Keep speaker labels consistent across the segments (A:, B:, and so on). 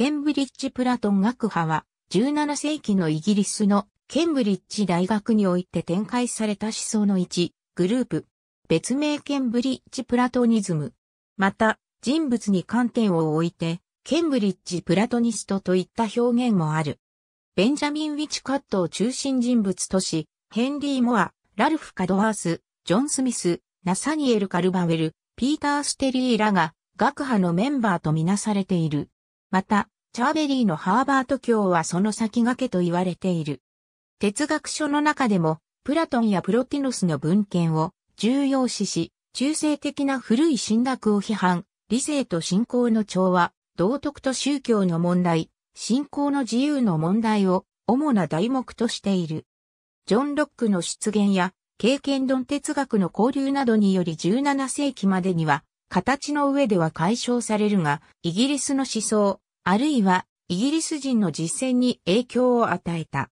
A: ケンブリッジ・プラトン学派は、17世紀のイギリスのケンブリッジ大学において展開された思想の一グループ、別名ケンブリッジ・プラトニズム。また、人物に観点を置いて、ケンブリッジ・プラトニストといった表現もある。ベンジャミン・ウィチカットを中心人物とし、ヘンリー・モア、ラルフ・カドワース、ジョン・スミス、ナサニエル・カルバウェル、ピーター・ステリーらが、学派のメンバーとみなされている。また、チャーベリーのハーバート教はその先駆けと言われている。哲学書の中でも、プラトンやプロティノスの文献を重要視し、中性的な古い神学を批判、理性と信仰の調和、道徳と宗教の問題、信仰の自由の問題を主な題目としている。ジョン・ロックの出現や経験論哲学の交流などにより17世紀までには形の上では解消されるが、イギリスの思想、あるいはイギリス人の実践に影響を与えた。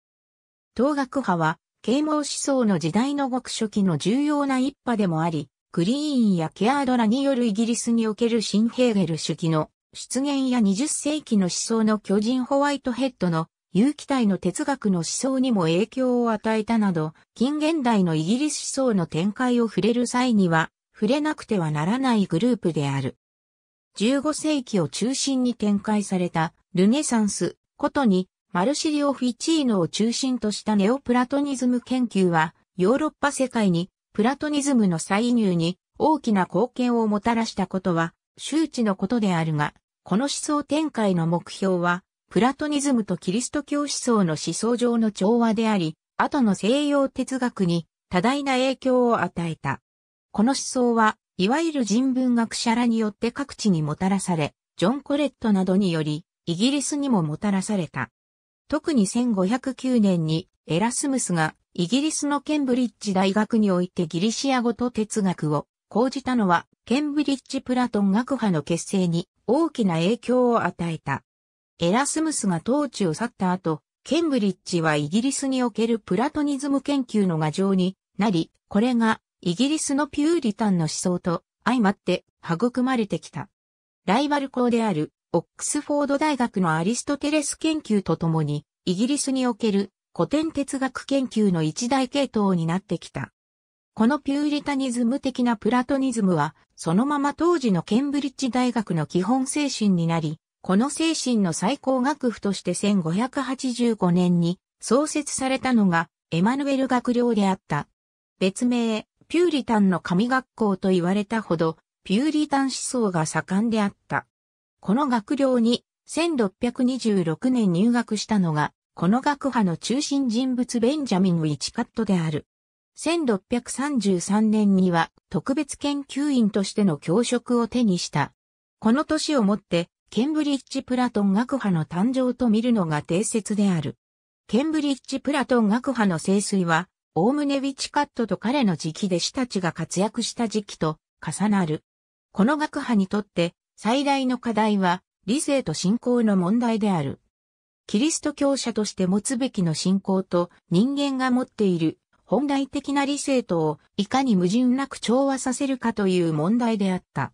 A: 東学派は、啓蒙思想の時代の極初期の重要な一派でもあり、クリーンやケアードラによるイギリスにおける新ヘーゲル主義の出現や20世紀の思想の巨人ホワイトヘッドの有機体の哲学の思想にも影響を与えたなど、近現代のイギリス思想の展開を触れる際には、触れなくてはならないグループである。15世紀を中心に展開されたルネサンス、ことにマルシリオ・フィチーノを中心としたネオプラトニズム研究は、ヨーロッパ世界にプラトニズムの再入に大きな貢献をもたらしたことは周知のことであるが、この思想展開の目標は、プラトニズムとキリスト教思想の思想上の調和であり、後の西洋哲学に多大な影響を与えた。この思想はいわゆる人文学者らによって各地にもたらされ、ジョン・コレットなどにより、イギリスにももたらされた。特に1509年にエラスムスがイギリスのケンブリッジ大学においてギリシア語と哲学を講じたのは、ケンブリッジ・プラトン学派の結成に大きな影響を与えた。エラスムスが統治を去った後、ケンブリッジはイギリスにおけるプラトニズム研究の画像になり、これがイギリスのピューリタンの思想と相まって育まれてきた。ライバル校であるオックスフォード大学のアリストテレス研究とともに、イギリスにおける古典哲学研究の一大系統になってきた。このピューリタニズム的なプラトニズムは、そのまま当時のケンブリッジ大学の基本精神になり、この精神の最高学府として1585年に創設されたのがエマヌエル学寮であった。別名、ピューリタンの神学校と言われたほど、ピューリタン思想が盛んであった。この学寮に1626年入学したのが、この学派の中心人物ベンジャミン・ウィチカットである。1633年には特別研究員としての教職を手にした。この年をもって、ケンブリッジ・プラトン学派の誕生と見るのが定説である。ケンブリッジ・プラトン学派の生水は、おおむねウィチカットと彼の期弟子たちが活躍した時期と重なる。この学派にとって最大の課題は理性と信仰の問題である。キリスト教者として持つべきの信仰と人間が持っている本来的な理性とをいかに矛盾なく調和させるかという問題であった。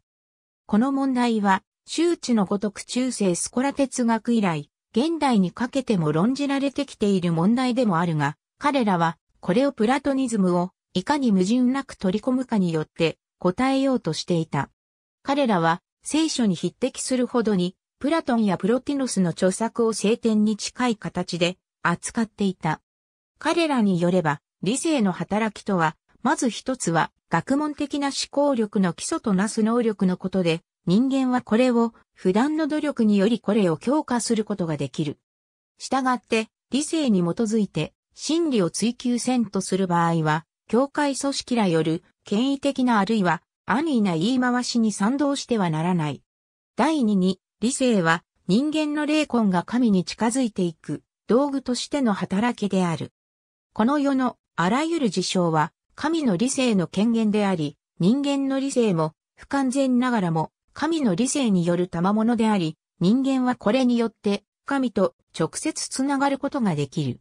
A: この問題は周知のごとく中世スコラ哲学以来、現代にかけても論じられてきている問題でもあるが、彼らはこれをプラトニズムをいかに矛盾なく取り込むかによって答えようとしていた。彼らは聖書に匹敵するほどにプラトンやプロティノスの著作を聖典に近い形で扱っていた。彼らによれば理性の働きとは、まず一つは学問的な思考力の基礎となす能力のことで、人間はこれを普段の努力によりこれを強化することができる。したがって理性に基づいて真理を追求せんとする場合は、教会組織らよる権威的なあるいは安易な言い回しに賛同してはならない。第二に、理性は人間の霊魂が神に近づいていく道具としての働きである。この世のあらゆる事象は神の理性の権限であり、人間の理性も不完全ながらも神の理性による賜物であり、人間はこれによって神と直接つながることができる。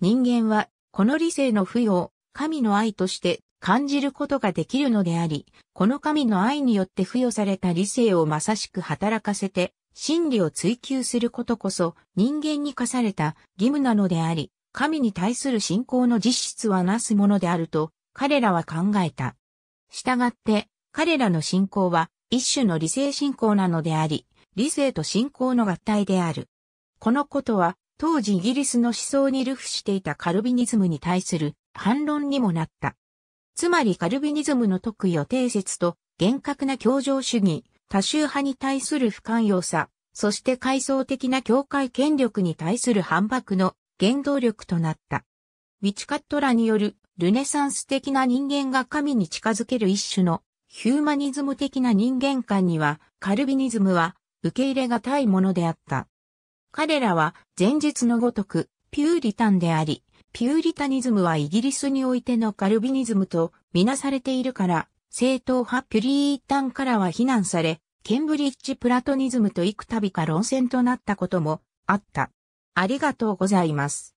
A: 人間は、この理性の付与を、神の愛として感じることができるのであり、この神の愛によって付与された理性をまさしく働かせて、真理を追求することこそ人間に課された義務なのであり、神に対する信仰の実質はなすものであると彼らは考えた。したがって彼らの信仰は一種の理性信仰なのであり、理性と信仰の合体である。このことは当時イギリスの思想に流布していたカルビニズムに対する反論にもなった。つまりカルビニズムの特予定説と厳格な教条主義、多宗派に対する不寛容さ、そして階層的な教会権力に対する反駁の原動力となった。ウィチカットラによるルネサンス的な人間が神に近づける一種のヒューマニズム的な人間観にはカルビニズムは受け入れがたいものであった。彼らは前述のごとくピューリタンであり、ピューリタニズムはイギリスにおいてのカルビニズムとみなされているから、正統派ピュリータンからは非難され、ケンブリッジプラトニズムと幾度か論戦となったこともあった。ありがとうございます。